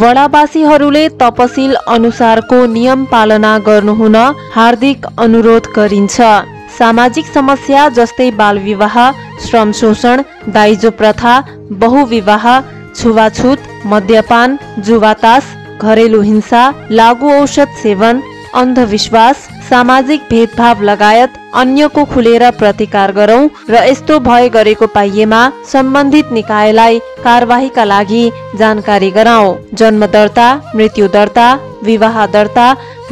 वडावासीहरूले तपसिल अनुसारको नियम पालना गर्नुहुन हार्दिक अनुरोध गरिन्छ सामाजिक समस्या जस्तै बालविवाह श्रम शोषण दाइजो प्रथा बहुविवाह छुवाछुत मद्यपान जुवातास घरेलु हिंसा लागु औषध सेवन अन्धविश्वास सामाजिक भेदभाव लगायत अन्यको खुलेर प्रतिकार गरौं र यस्तो भय गरेको पाइएमा सम्बन्धित निकायलाई कारवाहीका लागि जानकारी गराउँ जन्म दर्ता मृत्यु दर्ता विवाह दर्ता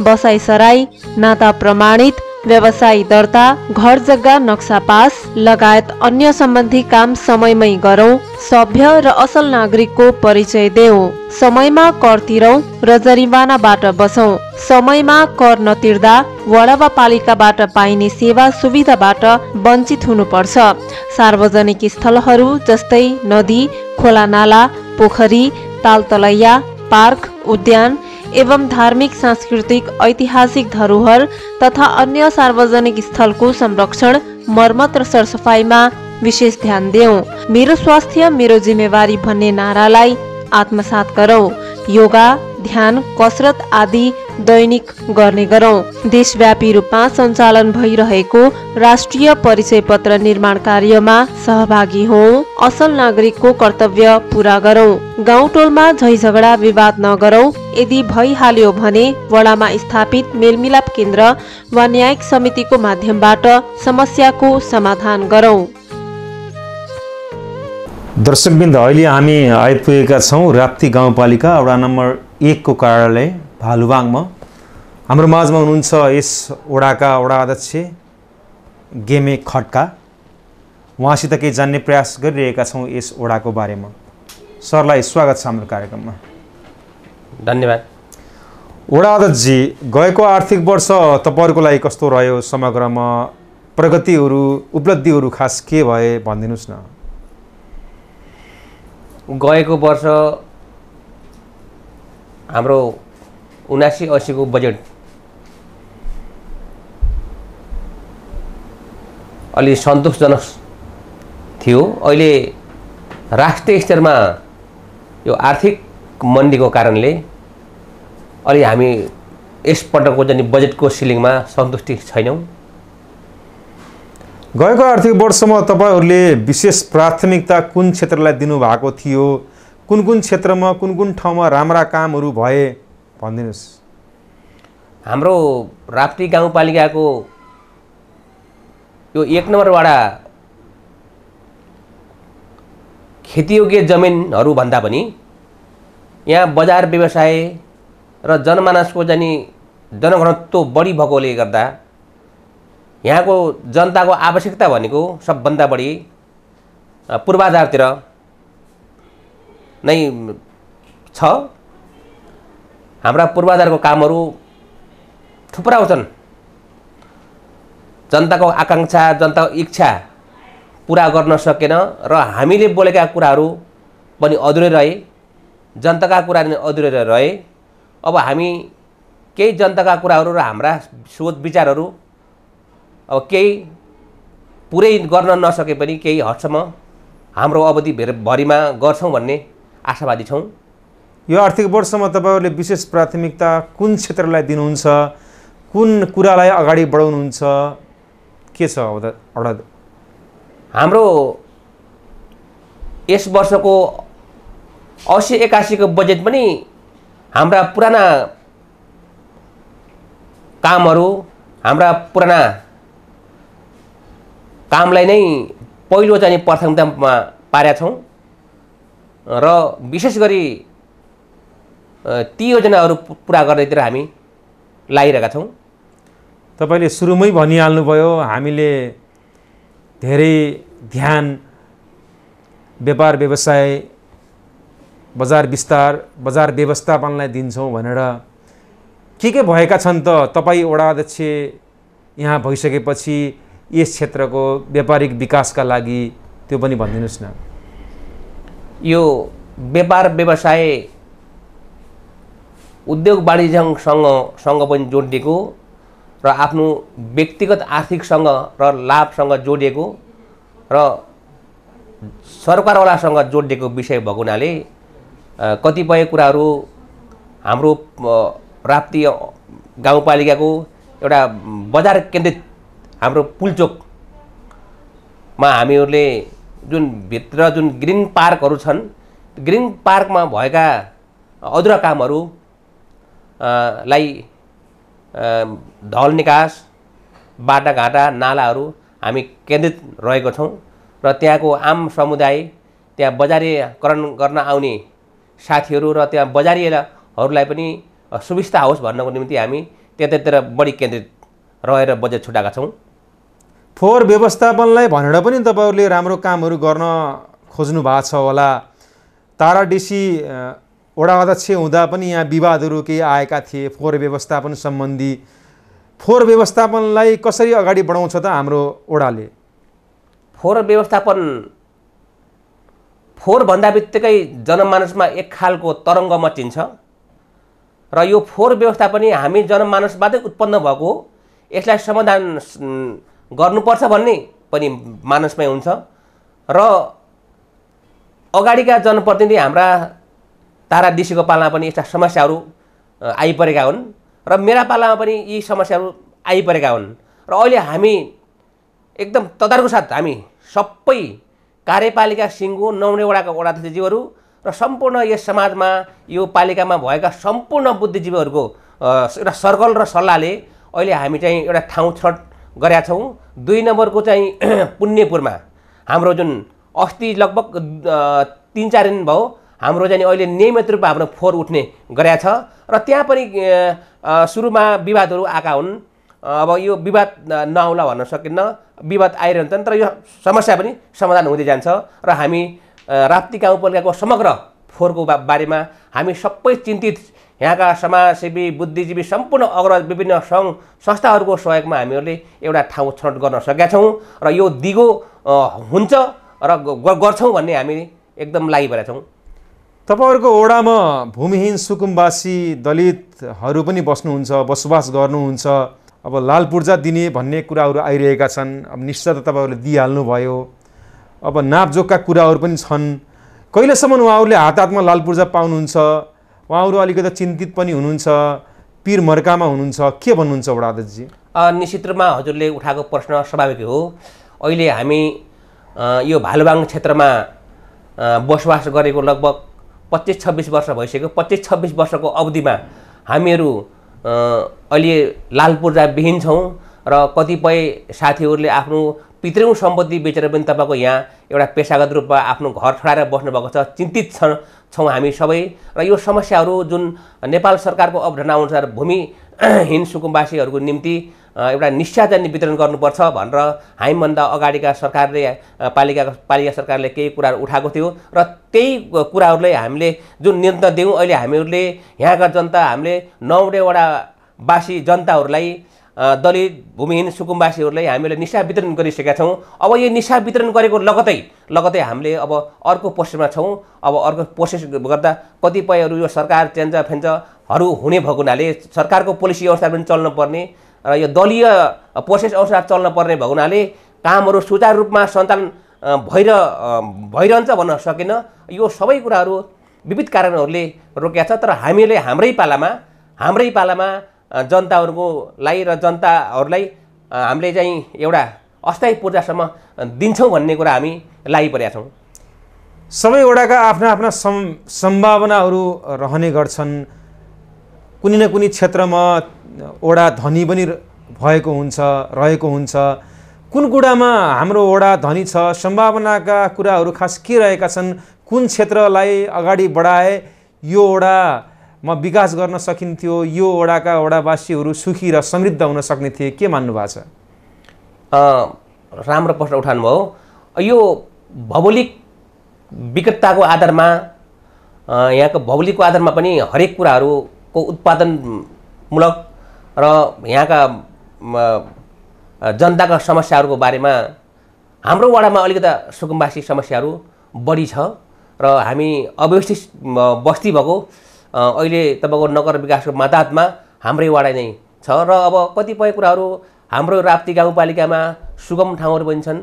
बसाइसराई नाता प्रमाणित व्यवसायी दर्ता घर जग्गा नक्सा पास लगायत अन्य सम्बन्धी काम समयमै गरौँ सभ्य र असल नागरिकको परिचय देऊ समयमा कर तिरौ र जरिवानाबाट बसौ। समयमा कर नतिर्दा वडा वा पालिकाबाट पाइने सेवा सुविधाबाट वञ्चित हुनुपर्छ सार्वजनिक स्थलहरू जस्तै नदी खोला नाला पोखरी तालतलैया पार्क उद्यान एवं धार्मिक सांस्कृतिक ऐतिहासिक धरोहर तथा अन्य सार्वजनिक स्थलको संरक्षण मर्मत र सरसफाइमा विशेष ध्यान देऊ मेरो स्वास्थ्य मेरो जिम्मेवारी भन्ने नारालाई आत्मसात गरौ योगा ध्यान कसरत आदि दैनिक गर्ने गरौं देशव्यापी रूपमा सञ्चालन भइरहेको राष्ट्रिय परिचय पत्र निर्माण कार्यमा सहभागी हौ असल नागरिकको कर्तव्य पूरा गरौं गाउँटोलमा झैझगडा विवाद नगरौ यदि भइहाल्यो भने वडामा स्थापित मेलमिलाप केन्द्र वा न्यायिक समितिको माध्यमबाट समस्याको समाधान गरौं दर्शकबिन्द अहिले हामी आइपुगेका छौँ राप्ती गाउँपालिका वडा नम्बर एकको कार्यालय भालुवाङमा हाम्रो माझमा हुनुहुन्छ यस ओडाका ओडा अध्यक्ष गेमे खड्का उहाँसित केही जान्ने प्रयास गरिरहेका छौँ यस ओडाको बारेमा सरलाई स्वागत छ हाम्रो कार्यक्रममा धन्यवाद ओडा अध्यक्षजी गएको आर्थिक वर्ष तपाईँहरूको लागि कस्तो रह्यो समग्रमा प्रगतिहरू उपलब्धिहरू खास के भए भनिदिनुहोस् न गएको वर्ष हाम्रो उनासी असीको बजेट अलि सन्तोषजनक थियो अहिले राष्ट्रिय स्तरमा यो आर्थिक मन्दीको कारणले अलि हामी यसपटकको जाने बजेटको सिलिङमा सन्तुष्टि छैनौँ गएको आर्थिक वर्षमा तपाईँहरूले विशेष प्राथमिकता कुन क्षेत्रलाई दिनुभएको थियो कुन कुन क्षेत्रमा कुन कुन ठाउँमा राम्रा कामहरू भए भनिदिनुहोस् हाम्रो राप्ती गाउँपालिकाको यो एक नम्बरवटा खेतीयोग्य भन्दा पनि यहाँ बजार व्यवसाय र जनमानसको जाने जनघनत्व बढी भएकोले गर्दा यहाँको जनताको आवश्यकता भनेको सबभन्दा बढी पूर्वाधारतिर नै छ हाम्रा पूर्वाधारको कामहरू थुप्रा आउँछन् जनताको आकाङ्क्षा जनताको इच्छा पुरा गर्न सकेन र हामीले बोलेका कुराहरू पनि अधुरै रहे जनताका कुरा पनि अधुरै रहे अब हामी केही जनताका कुराहरू र हाम्रा सोच विचारहरू अब केही पुरै गर्न नसके पनि केही हदसम्म हाम्रो अवधि भरिमा गर्छौँ भन्ने आशावादी छौँ यो आर्थिक वर्षमा तपाईँहरूले विशेष प्राथमिकता कुन क्षेत्रलाई दिनुहुन्छ कुन कुरालाई अगाडि बढाउनुहुन्छ के छ हाम्रो यस वर्षको असी एकासीको बजेट पनि हाम्रा पुराना कामहरू हाम्रा पुराना कामलाई नै पहिलो चाहिँ प्राथमिकतामा पारेका छौँ र विशेष गरी ती योजनाहरू पुरा गर्दैतिर हामी लागिरहेका छौँ तपाईँले सुरुमै भनिहाल्नुभयो हामीले धेरै ध्यान व्यापार व्यवसाय बजार विस्तार बजार व्यवस्थापनलाई दिन्छौँ भनेर के के भएका छन् त तपाईँ वडा अध्यक्ष यहाँ भइसकेपछि यस क्षेत्रको व्यापारिक विकासका लागि त्यो पनि भनिदिनुहोस् न यो व्यापार व्यवसाय उद्योग वाणिज्यसँग सँग पनि जोडिएको र आफ्नो व्यक्तिगत आर्थिकसँग र लाभसँग जोडिएको र सरकारवालासँग जोडिएको विषय भएको हुनाले कतिपय कुराहरू हाम्रो राप्ती गाउँपालिकाको एउटा बजार केन्द्रित हाम्रो पुलचोकमा हामीहरूले जुन भित्र जुन ग्रिन पार्कहरू छन् ग्रिन पार्कमा भएका अधुरा कामहरू लाई ढल निकास बाटाघाटा नालाहरू हामी केन्द्रित रहेको छौँ र त्यहाँको आम समुदाय त्यहाँ बजारीकरण गर्न आउने साथीहरू र त्यहाँ बजारीहरूलाई पनि सुविस्ता होस् भन्नको निम्ति हामी त्यतातिर बढी केन्द्रित रहेर बजेट छुटाएका छौँ फोहोर व्यवस्थापनलाई भनेर पनि तपाईँहरूले राम्रो कामहरू गर्न खोज्नु भएको छ होला ताराडिसी वडा अध्यक्ष हुँदा पनि यहाँ विवादहरू केही आएका थिए फोहोर व्यवस्थापन सम्बन्धी फोहोर व्यवस्थापनलाई कसरी अगाडि बढाउँछ त हाम्रो ओडाले फोहोर व्यवस्थापन फोहोर भन्दा बित्तिकै जनमानसमा एक खालको तरङ्ग मचिन्छ र यो फोहोर व्यवस्थापन हामी जनमानसबाटै उत्पन्न भएको यसलाई समाधान गर्नुपर्छ भन्ने पनि मानसमै हुन्छ र अगाडिका जनप्रतिनिधि हाम्रा तारा तारादेशीको पालामा पनि यस्ता समस्याहरू आइपरेका हुन् र मेरा पालामा पनि यी समस्याहरू आइपरेका हुन् र अहिले हामी एकदम तदारको साथ हामी सबै कार्यपालिका सिङ्गो नौने वडाका वडाध्यक्षज्यूहरू र सम्पूर्ण यस समाजमा यो पालिकामा भएका सम्पूर्ण बुद्धिजीवीहरूको एउटा सर्कल र सल्लाहले अहिले हामी चाहिँ एउटा ठाउँ छट गरेका छौँ दुई नम्बरको चाहिँ पुण्यपुरमा हाम्रो जुन अस्ति लगभग तिन चार दिन भयो हाम्रो चाहिँ अहिले नियमित रूपमा हाम्रो फोहोर उठ्ने गरेका छ र त्यहाँ पनि सुरुमा विवादहरू आएका हुन् अब यो विवाद नआउला भन्न सकिन्न विवाद आइरहन्छन् तर यो समस्या पनि समाधान हुँदै जान्छ र हामी राप्ती गाउँपालिकाको समग्र फोहोरको बारेमा हामी सबै चिन्तित यहाँका समाजसेवी बुद्धिजीवी सम्पूर्ण अग्र विभिन्न सङ्घ संस्थाहरूको सहयोगमा हामीहरूले एउटा ठाउँ छनौट गर्न सकेका छौँ र यो दिगो हुन्छ र गर्छौँ भन्ने हामी एकदम लागि परेका छौँ तपाईँहरूको ओडामा भूमिहीन सुकुम्बासी दलितहरू पनि बस्नुहुन्छ बसोबास गर्नुहुन्छ अब लाल पूर्जा दिने भन्ने कुराहरू आइरहेका छन् अब निश्चय त तपाईँहरूले दिइहाल्नुभयो अब नापजोकका कुराहरू पनि छन् कहिलेसम्म उहाँहरूले हात हातमा लाल पूर्जा पाउनुहुन्छ उहाँहरू अलिकति चिन्तित पनि हुनुहुन्छ पिर मर्कामा हुनुहुन्छ के भन्नुहुन्छ वडा निश्चित रूपमा हजुरले उठाएको प्रश्न स्वाभाविक हो अहिले हामी यो भालुबाङ क्षेत्रमा बसोबास गरेको लगभग पच्चिस छब्बिस वर्ष भइसक्यो पच्चिस छब्बिस वर्षको अवधिमा हामीहरू अहिले लाल पूर्जाविहीन छौँ र कतिपय साथीहरूले आफ्नो पितृ सम्पत्ति बेचेर पनि तपाईँको यहाँ एउटा पेसागत रूपमा आफ्नो घर छोडाएर बस्नुभएको छ चिन्तित छ छौँ हामी सबै र यो समस्याहरू जुन नेपाल सरकारको अवधारणाअनुसार भूमिहीन सुकुम्बासीहरूको निम्ति एउटा निस्याजन्य वितरण गर्नुपर्छ भनेर हामीभन्दा अगाडिका सरकारले पालिका पालिका सरकारले केही कुराहरू उठाएको थियो र त्यही कुराहरूले हामीले जुन निर्णय दियौँ अहिले हामीहरूले यहाँका जनता हामीले नौवटैवटा वासी जनताहरूलाई दलित भूमिहीन सुकुम्बासीहरूलाई हामीले निसा वितरण गरिसकेका छौँ अब यो निसा वितरण गरेको लगतै लगतै हामीले अब अर्को प्रोसेसमा छौँ अब अर्को प्रोसेस गर्दा कतिपयहरू यो सरकार च्यान्जा फ्यान्जाहरू हुने भएको हुनाले सरकारको पोलिसी अनुसार पनि चल्नुपर्ने र यो दलीय प्रोसेस अनुसार चल्न पर्ने भएको हुनाले कामहरू सुचारू रूपमा सञ्चालन भइर भइरहन्छ भन्न सकेन यो सबै कुराहरू विविध कारणहरूले रोकेका छ तर हामीले हाम्रै पालामा हाम्रै पालामा जनताहरूको लागि र जनताहरूलाई हामीले चाहिँ एउटा अस्थायी पूर्जासम्म दिन्छौँ भन्ने कुरा हामी लागिपरेका छौँ सबैवटाका आफ्ना आफ्ना सम् सम्भावनाहरू रहने गर्छन् कुनै न कुनै क्षेत्रमा ओडा धनी पनि भएको हुन्छ रहेको हुन्छ कुन कुरामा हाम्रो ओडा धनी छ सम्भावनाका कुराहरू खास के रहेका छन् कुन क्षेत्रलाई अगाडि बढाए यो म विकास गर्न सकिन्थ्यो यो ओडाका ओडावासीहरू सुखी र समृद्ध हुन सक्ने थिए के मान्नु भएको छ राम्रो प्रश्न उठाउनुभयो यो भौगोलिक विकटताको आधारमा यहाँको भौगोलिकको आधारमा पनि हरेक कुराहरू को उत्पादनमूलक र यहाँका जनताका समस्याहरूको बारेमा हाम्रो वाडामा अलिकता सुकुम्बासी समस्याहरू बढी छ र हामी अव्यवस्थित बस्ती भएको अहिले तपाईँको नगर विकासको माताहतमा हाम्रै वडा नै छ र अब कतिपय कुराहरू हाम्रो राप्ती गाउँपालिकामा सुगम ठाउँहरू पनि छन्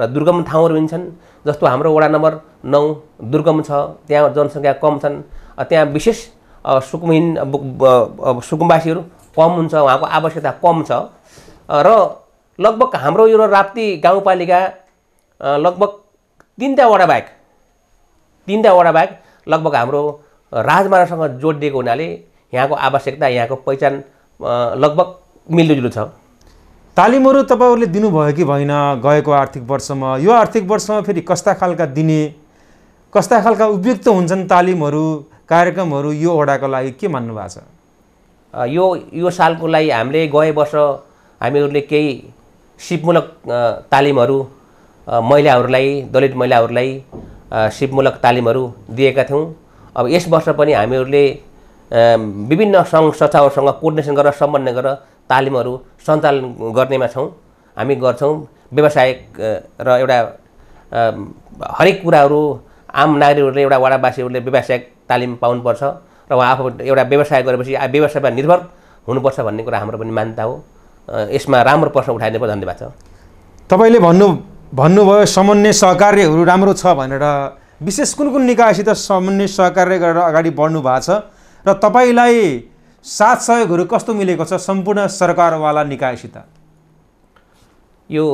र दुर्गम ठाउँहरू पनि छन् जस्तो हाम्रो वडा नम्बर नौ दुर्गम छ त्यहाँ जनसङ्ख्या कम छन् त्यहाँ विशेष सुकुमहीन सुकुमवासीहरू कम हुन्छ उहाँको आवश्यकता कम छ र लगभग हाम्रो यो राप्ती गाउँपालिका लगभग तिनवटा वडा बाहेक तिनवटा वडा बाहेक लगभग हाम्रो राजमार्गसँग जोडिएको हुनाले यहाँको आवश्यकता यहाँको पहिचान लगभग मिल्दोजुलो छ तालिमहरू तपाईँहरूले दिनुभयो कि भएन गएको आर्थिक वर्षमा यो आर्थिक वर्षमा फेरि कस्ता खालका दिने कस्ता खालका उपयुक्त हुन्छन् तालिमहरू कार्यक्रमहरू यो ओडाको लागि के मान्नु भएको छ यो यो सालको लागि हामीले गए वर्ष हामीहरूले केही सिपमूलक तालिमहरू महिलाहरूलाई दलित महिलाहरूलाई सिपमूलक तालिमहरू दिएका थियौँ अब यस वर्ष पनि हामीहरूले विभिन्न सङ्घ संस्थाहरूसँग कोर्डिनेसन गरेर समन्वय गरेर तालिमहरू सञ्चालन गर्नेमा छौँ हामी गर्छौँ व्यावसायिक र एउटा हरेक कुराहरू आम नागरिकहरूले एउटा वडावासीहरूले व्यावसायिक तालिम पाउनुपर्छ र उहाँ आफू एउटा व्यवसाय गरेपछि व्यवसायमा निर्भर हुनुपर्छ भन्ने कुरा हाम्रो पनि मान्यता हो यसमा राम्रो प्रश्न उठाइदिनु पर्छ धन्यवाद छ तपाईँले भन्नु भन्नुभयो समन्वय सहकार्यहरू राम्रो छ भनेर विशेष कुन कुन निकायसित समन्वय सहकार्य गरेर अगाडि बढ्नु भएको छ र तपाईँलाई साथ सहयोगहरू कस्तो मिलेको छ सम्पूर्ण सरकारवाला निकायसित यो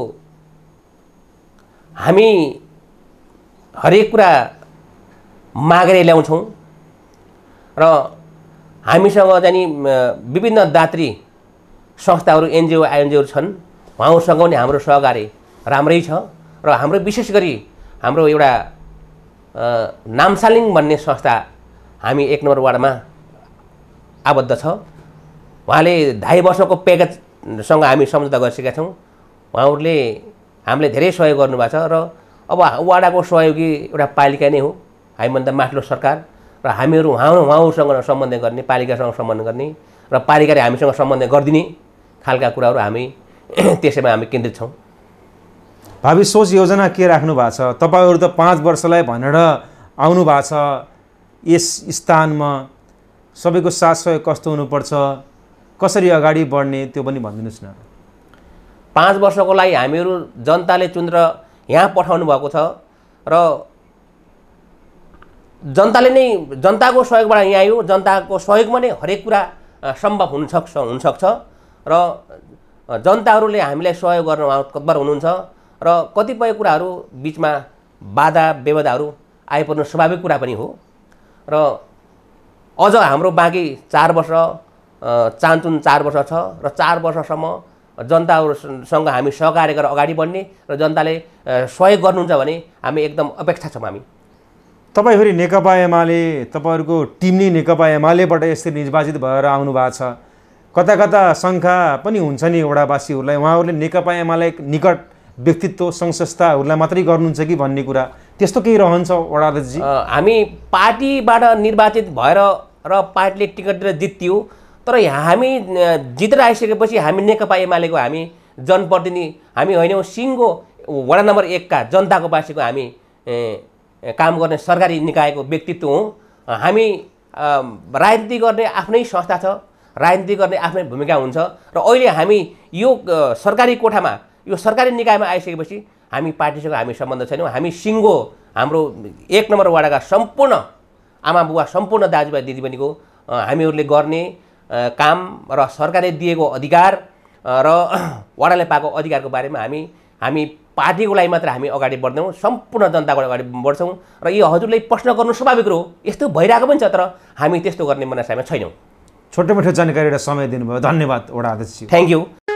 हामी हरेक कुरा मागेर ल्याउँछौँ र हामीसँग चाहिँ विभिन्न दात्री संस्थाहरू एनजिओ आइएनजिओहरू छन् उहाँहरूसँग पनि हाम्रो सहकार्य राम्रै छ र हाम्रो विशेष गरी हाम्रो एउटा नामसालिङ भन्ने संस्था हामी एक नम्बर वार्डमा आबद्ध छ उहाँले ढाई वर्षको प्याकेजसँग हामी सम्झौता गरिसकेका छौँ उहाँहरूले हामीले धेरै सहयोग गर्नुभएको छ र अब वाडाको सहयोगी एउटा पालिका नै हो हामीभन्दा माथिल्लो सरकार र हामीहरू उहाँ उहाँहरूसँग सम्बन्ध गर्ने पालिकासँग सम्बन्ध गर्ने र पालिकाले हामीसँग सम्बन्ध गरिदिने खालका कुराहरू हामी त्यसैमा हामी केन्द्रित छौँ भावी सोच योजना के राख्नु भएको छ तपाईँहरू त पाँच वर्षलाई भनेर आउनु भएको छ यस स्थानमा सबैको साथ सहयोग कस्तो हुनुपर्छ कसरी अगाडि बढ्ने त्यो पनि भनिदिनुहोस् न पाँच वर्षको लागि हामीहरू जनताले चुनेर यहाँ पठाउनु भएको छ र जनताले नै जनताको सहयोगबाट यहाँ आयो जनताको सहयोगमा नै हरेक कुरा सम्भव हुनसक्छ हुनसक्छ र जनताहरूले हामीलाई सहयोग गर्न उहाँ तत्पर हुनुहुन्छ र कतिपय कुराहरू बिचमा बाधा व्यवधाहरू आइपर्नु स्वाभाविक कुरा पनि हो र अझ हाम्रो बाँकी चार वर्ष चान्चुन चार वर्ष छ र चार वर्षसम्म जनताहरूसँग हामी सहकार्य गरेर अगाडि बढ्ने र जनताले सहयोग गर्नुहुन्छ भने हामी एकदम अपेक्षा छौँ हामी तपाईँहरू नेकपा एमाले तपाईँहरूको टिम नै नेकपा एमालेबाट यसरी निर्वाचित भएर आउनु भएको छ कता कता शङ्खा पनि हुन्छ नि वडावासीहरूलाई उहाँहरूले नेकपा एमाले निकट व्यक्तित्व सङ्घ संस्थाहरूलाई मात्रै गर्नुहुन्छ कि भन्ने कुरा त्यस्तो केही रहन्छ वडा जी हामी पार्टीबाट निर्वाचित भएर र पार्टीले टिकट दिएर जित्यो तर हामी जितेर आइसकेपछि हामी नेकपा एमालेको हामी जनप्रतिनिधि हामी होइनौँ सिङ्गो वडा नम्बर एकका जनताको बासीको हामी काम गर्ने सरकारी निकायको व्यक्तित्व हुँ हामी राजनीति गर्ने आफ्नै संस्था छ राजनीति गर्ने आफ्नै भूमिका हुन्छ र अहिले हामी यो सरकारी कोठामा यो सरकारी निकायमा आइसकेपछि हामी पार्टीसँग हामी सम्बन्ध छैनौँ हामी सिङ्गो हाम्रो एक नम्बर वाडाका सम्पूर्ण आमा बुबा सम्पूर्ण दाजुभाइ दिदीबहिनीको हामीहरूले गर्ने काम र सरकारले दिएको अधिकार र वाडाले पाएको अधिकारको बारेमा हामी हामी पार्टीको लागि मात्र हामी अगाडि बढ्दैनौँ सम्पूर्ण जनताको अगाडि बढ्छौँ र यो हजुरलाई प्रश्न गर्नु स्वाभाविक हो यस्तो भइरहेको पनि छ तर हामी त्यस्तो गर्ने मनसायमा छैनौँ छोटो मोटो जानकारी र समय दिनुभयो धन्यवाद वडा अध्यक्ष थ्याङ्क यू